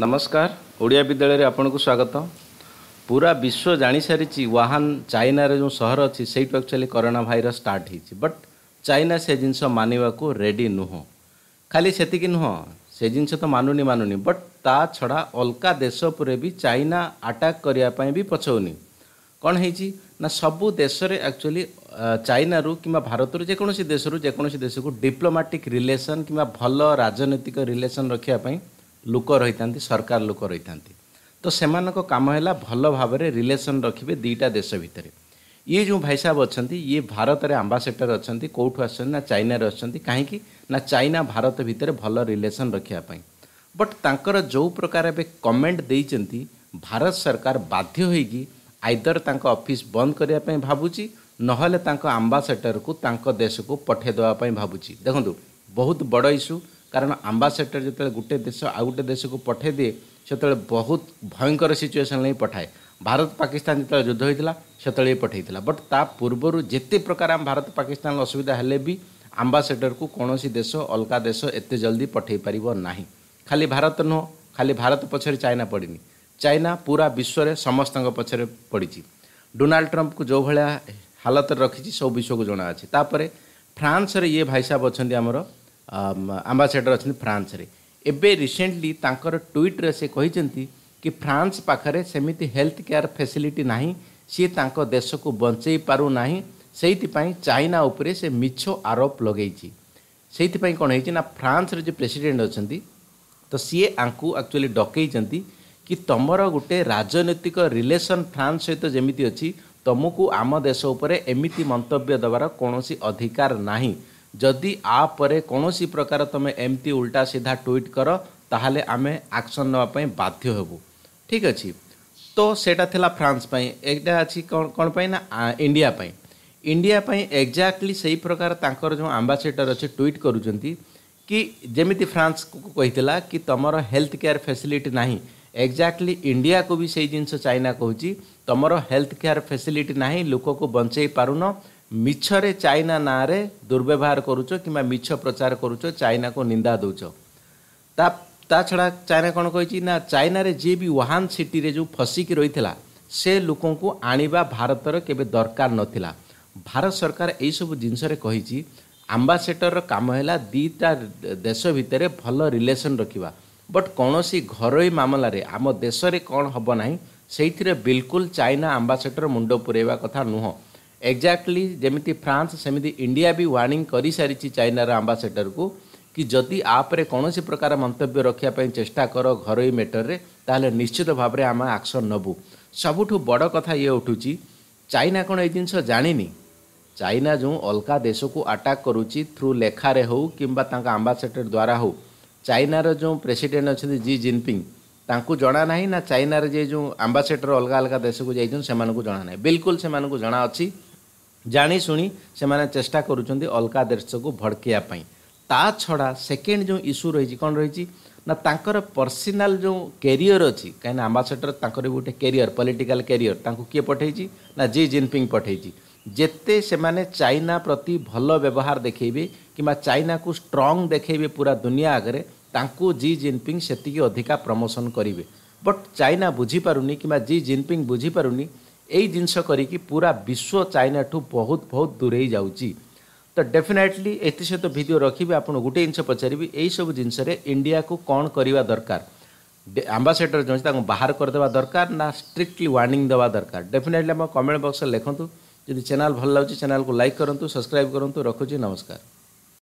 ନମସ୍କାର ଓଡ଼ିଆ ବିଦ୍ୟାଳୟରେ ଆପଣଙ୍କୁ ସ୍ୱାଗତ ପୁରା ବିଶ୍ୱ ଜାଣିସାରିଛି ୱାହାନ ଚାଇନାରେ ଯେଉଁ ସହର ଅଛି ସେଇଠୁ ଆକ୍ଚୁଆଲି କରୋନା ଭାଇରସ୍ ଷ୍ଟାର୍ଟ ହୋଇଛି ବଟ୍ ଚାଇନା ସେ ଜିନିଷ ମାନିବାକୁ ରେଡ଼ି ନୁହଁ ଖାଲି ସେତିକି ନୁହଁ ସେ ଜିନିଷ ତ ମାନୁନି ମାନୁନି ବଟ୍ ତା ଛଡ଼ା ଅଲଗା ଦେଶ ଉପରେ ବି ଚାଇନା ଆଟାକ୍ କରିବା ପାଇଁ ବି ପଛଉନି କ'ଣ ହେଇଛି ନା ସବୁ ଦେଶରେ ଆକ୍ଚୁଆଲି ଚାଇନାରୁ କିମ୍ବା ଭାରତରୁ ଯେକୌଣସି ଦେଶରୁ ଯେକୌଣସି ଦେଶକୁ ଡିପ୍ଲୋମାଟିକ୍ ରିଲେସନ୍ କିମ୍ବା ଭଲ ରାଜନୈତିକ ରିଲେସନ୍ ରଖିବା ପାଇଁ ଲୋକ ରହିଥାନ୍ତି ସରକାର ଲୋକ ରହିଥାନ୍ତି ତ ସେମାନଙ୍କ କାମ ହେଲା ଭଲ ଭାବରେ ରିଲେସନ୍ ରଖିବେ ଦୁଇଟା ଦେଶ ଭିତରେ ଇଏ ଯେଉଁ ଭାଇ ସାହେବ ଅଛନ୍ତି ଇଏ ଭାରତରେ ଆମ୍ବାସେଡ଼ର ଅଛନ୍ତି କେଉଁଠୁ ଆସୁଛନ୍ତି ନା ଚାଇନାରୁ ଆସୁଛନ୍ତି କାହିଁକି ନା ଚାଇନା ଭାରତ ଭିତରେ ଭଲ ରିଲେସନ୍ ରଖିବା ପାଇଁ ବଟ୍ ତାଙ୍କର ଯେଉଁ ପ୍ରକାର ଏବେ କମେଣ୍ଟ ଦେଇଛନ୍ତି ଭାରତ ସରକାର ବାଧ୍ୟ ହୋଇକି ଆଇଦର ତାଙ୍କ ଅଫିସ୍ ବନ୍ଦ କରିବା ପାଇଁ ଭାବୁଛି ନହେଲେ ତାଙ୍କ ଆମ୍ବାସେଡ଼ରକୁ ତାଙ୍କ ଦେଶକୁ ପଠାଇ ଦେବା ପାଇଁ ଭାବୁଛି ଦେଖନ୍ତୁ ବହୁତ ବଡ଼ ଇସ୍ୟୁ କାରଣ ଆମ୍ବାସେଡ଼ର ଯେତେବେଳେ ଗୋଟେ ଦେଶ ଆଉ ଗୋଟେ ଦେଶକୁ ପଠାଇ ଦିଏ ସେତେବେଳେ ବହୁତ ଭୟଙ୍କର ସିଚୁଏସନ୍ ନେଇ ପଠାଏ ଭାରତ ପାକିସ୍ତାନ ଯେତେବେଳେ ଯୁଦ୍ଧ ହୋଇଥିଲା ସେତେବେଳେ ବି ପଠାଇଥିଲା ବଟ୍ ତା ପୂର୍ବରୁ ଯେତେ ପ୍ରକାର ଆମ ଭାରତ ପାକିସ୍ତାନ ଅସୁବିଧା ହେଲେ ବି ଆମ୍ବାସେଡ଼ରକୁ କୌଣସି ଦେଶ ଅଲଗା ଦେଶ ଏତେ ଜଲ୍ଦି ପଠାଇ ପାରିବ ନାହିଁ ଖାଲି ଭାରତ ନୁହଁ ଖାଲି ଭାରତ ପଛରେ ଚାଇନା ପଡ଼ିନି ଚାଇନା ପୁରା ବିଶ୍ୱରେ ସମସ୍ତଙ୍କ ପଛରେ ପଡ଼ିଛି ଡୋନାଲ୍ଡ ଟ୍ରମ୍ପକୁ ଯେଉଁଭଳିଆ ହାଲତରେ ରଖିଛି ସବୁ ବିଶ୍ୱକୁ ଜଣା ଅଛି ତାପରେ ଫ୍ରାନ୍ସରେ ଇଏ ଭାଇସାବ ଅଛନ୍ତି ଆମର ଆମ୍ବାସେଡ଼ର um, ଅଛନ୍ତି ଫ୍ରାନ୍ସରେ ଏବେ ରିସେଣ୍ଟଲି ତାଙ୍କର ଟ୍ୱିଟ୍ରେ ସେ କହିଛନ୍ତି କି ଫ୍ରାନ୍ସ ପାଖରେ ସେମିତି ହେଲ୍ଥ କେୟାର ଫ୍ୟାସିଲିଟି ନାହିଁ ସିଏ ତାଙ୍କ ଦେଶକୁ ବଞ୍ଚେଇ ପାରୁନାହିଁ ସେଇଥିପାଇଁ ଚାଇନା ଉପରେ ସେ ମିଛ ଆରୋପ ଲଗେଇଛି ସେଇଥିପାଇଁ କ'ଣ ହେଇଛି ନା ଫ୍ରାନ୍ସର ଯେ ପ୍ରେସିଡ଼େଣ୍ଟ ଅଛନ୍ତି ତ ସିଏ ଆଙ୍କୁ ଆକ୍ଚୁଆଲି ଡକେଇଛନ୍ତି କି ତୁମର ଗୋଟେ ରାଜନୈତିକ ରିଲେସନ୍ ଫ୍ରାନ୍ସ ସହିତ ଯେମିତି ଅଛି ତୁମକୁ ଆମ ଦେଶ ଉପରେ ଏମିତି ମନ୍ତବ୍ୟ ଦେବାର କୌଣସି ଅଧିକାର ନାହିଁ ଯଦି ଆ ପରେ କୌଣସି ପ୍ରକାର ତୁମେ ଏମିତି ଉଲ୍ଟା ସିଧା ଟ୍ୱିଟ୍ କର ତାହେଲେ ଆମେ ଆକ୍ସନ୍ ନେବା ପାଇଁ ବାଧ୍ୟ ହେବୁ ଠିକ୍ ଅଛି ତ ସେଇଟା ଥିଲା ଫ୍ରାନ୍ସ ପାଇଁ ଏଇଟା ଅଛି କ'ଣ କ'ଣ ପାଇଁ ନା ଇଣ୍ଡିଆ ପାଇଁ ଇଣ୍ଡିଆ ପାଇଁ ଏକ୍ଜାକ୍ଟଲି ସେଇ ପ୍ରକାର ତାଙ୍କର ଯେଉଁ ଆମ୍ବାସେଡ଼ର ଅଛି ଟ୍ୱିଟ୍ କରୁଛନ୍ତି କି ଯେମିତି ଫ୍ରାନ୍ସକୁ କହିଥିଲା କି ତୁମର ହେଲ୍ଥ କେୟାର ଫ୍ୟାସିଲିଟି ନାହିଁ ଏକ୍ଜାକ୍ଟଲି ଇଣ୍ଡିଆକୁ ବି ସେଇ ଜିନିଷ ଚାଇନା କହୁଛି ତୁମର ହେଲ୍ଥ କେୟାର ଫ୍ୟାସିଲିଟି ନାହିଁ ଲୋକକୁ ବଞ୍ଚେଇ ପାରୁନ ମିଛରେ ଚାଇନା ନାଁରେ ଦୁର୍ବ୍ୟବହାର କରୁଛ କିମ୍ବା ମିଛ ପ୍ରଚାର କରୁଛ ଚାଇନାକୁ ନିନ୍ଦା ଦେଉଛ ତା ତା ଛଡ଼ା ଚାଇନା କ'ଣ କହିଛି ନା ଚାଇନାରେ ଯିଏ ବି ୱାହାନ ସିଟିରେ ଯେଉଁ ଫସିକି ରହିଥିଲା ସେ ଲୋକଙ୍କୁ ଆଣିବା ଭାରତର କେବେ ଦରକାର ନଥିଲା ଭାରତ ସରକାର ଏହିସବୁ ଜିନିଷରେ କହିଛି ଆମ୍ବାସେଡ଼ରର କାମ ହେଲା ଦୁଇଟା ଦେଶ ଭିତରେ ଭଲ ରିଲେସନ୍ ରଖିବା ବଟ୍ କୌଣସି ଘରୋଇ ମାମଲାରେ ଆମ ଦେଶରେ କ'ଣ ହେବ ନାହିଁ ସେଇଥିରେ ବିଲକୁଲ ଚାଇନା ଆମ୍ବାସେଡ଼ର ମୁଣ୍ଡ ପୁରେଇବା କଥା ନୁହଁ ଏକ୍ଜାକ୍ଟଲି ଯେମିତି ଫ୍ରାନ୍ସ ସେମିତି ଇଣ୍ଡିଆ ବି ୱାର୍ଣ୍ଣିଂ କରିସାରିଛି ଚାଇନାର ଆମ୍ବାସେଡ଼ରକୁ କି ଯଦି ଆପରେ କୌଣସି ପ୍ରକାର ମନ୍ତବ୍ୟ ରଖିବା ପାଇଁ ଚେଷ୍ଟା କର ଘରୋଇ ମେଟରରେ ତାହେଲେ ନିଶ୍ଚିତ ଭାବରେ ଆମେ ଆକ୍ସନ୍ ନେବୁ ସବୁଠୁ ବଡ଼ କଥା ଇଏ ଉଠୁଛି ଚାଇନା କ'ଣ ଏଇ ଜିନିଷ ଜାଣିନି ଚାଇନା ଯେଉଁ ଅଲଗା ଦେଶକୁ ଆଟାକ୍ କରୁଛି ଥ୍ରୁ ଲେଖାରେ ହେଉ କିମ୍ବା ତାଙ୍କ ଆମ୍ବାସେଡ଼ର ଦ୍ୱାରା ହେଉ ଚାଇନାର ଯେଉଁ ପ୍ରେସିଡେଣ୍ଟ ଅଛନ୍ତି ଜି ଜିନପିଙ୍ଗ ତାଙ୍କୁ ଜଣା ନାହିଁ ନା ଚାଇନାର ଯେ ଯେଉଁ ଆମ୍ବାସେଡ଼ର ଅଲଗା ଅଲଗା ଦେଶକୁ ଯାଇଛନ୍ତି ସେମାନଙ୍କୁ ଜଣା ନାହିଁ ବିଲକୁଲ ସେମାନଙ୍କୁ ଜଣା ଅଛି ଜାଣିଶୁଣି ସେମାନେ ଚେଷ୍ଟା କରୁଛନ୍ତି ଅଲଗା ଦେଶକୁ ଭଡ଼କେଇବା ପାଇଁ ତା ଛଡ଼ା ସେକେଣ୍ଡ ଯେଉଁ ଇସ୍ୟୁ ରହିଛି କ'ଣ ରହିଛି ନା ତାଙ୍କର ପର୍ସନାଲ୍ ଯେଉଁ କ୍ୟାରିୟର ଅଛି କାହିଁକିନା ଆମ୍ବାସେଡ଼ର ତାଙ୍କର ବି ଗୋଟେ କ୍ୟାରିୟର୍ ପଲିଟିକାଲ୍ କ୍ୟାରିୟର ତାଙ୍କୁ କିଏ ପଠାଇଛି ନା ଜି ଜିନପିଙ୍ଗ ପଠାଇଛି ଯେତେ ସେମାନେ ଚାଇନା ପ୍ରତି ଭଲ ବ୍ୟବହାର ଦେଖେଇବେ କିମ୍ବା ଚାଇନାକୁ ଷ୍ଟ୍ରଙ୍ଗ୍ ଦେଖେଇବେ ପୁରା ଦୁନିଆ ଆଗରେ ତାଙ୍କୁ ଜି ଜିନପିଙ୍ଗ ସେତିକି ଅଧିକା ପ୍ରମୋସନ୍ କରିବେ ବଟ୍ ଚାଇନା ବୁଝିପାରୁନି କିମ୍ବା ଜି ଜିନପିଙ୍ଗ ବୁଝିପାରୁନି यही जिनस कर पूरा विश्व चाइना ठू बहुत बहुत दूरे जा तो डेफिनेटली एस भिड रखी आप गोटे जिनस पचारि यही जिनस इंडिया को कौन करवा दरकार आंबासेडर जो बाहर करदे दरकार ना स्ट्रिक्टली वार्णिंग देवा दरकार डेफिनेटली आम कमेंट बक्स में लिखुद जब चैनल भल लगे चैनल को लाइक करूँ सब्सक्राइब करूँ रखुच नमस्कार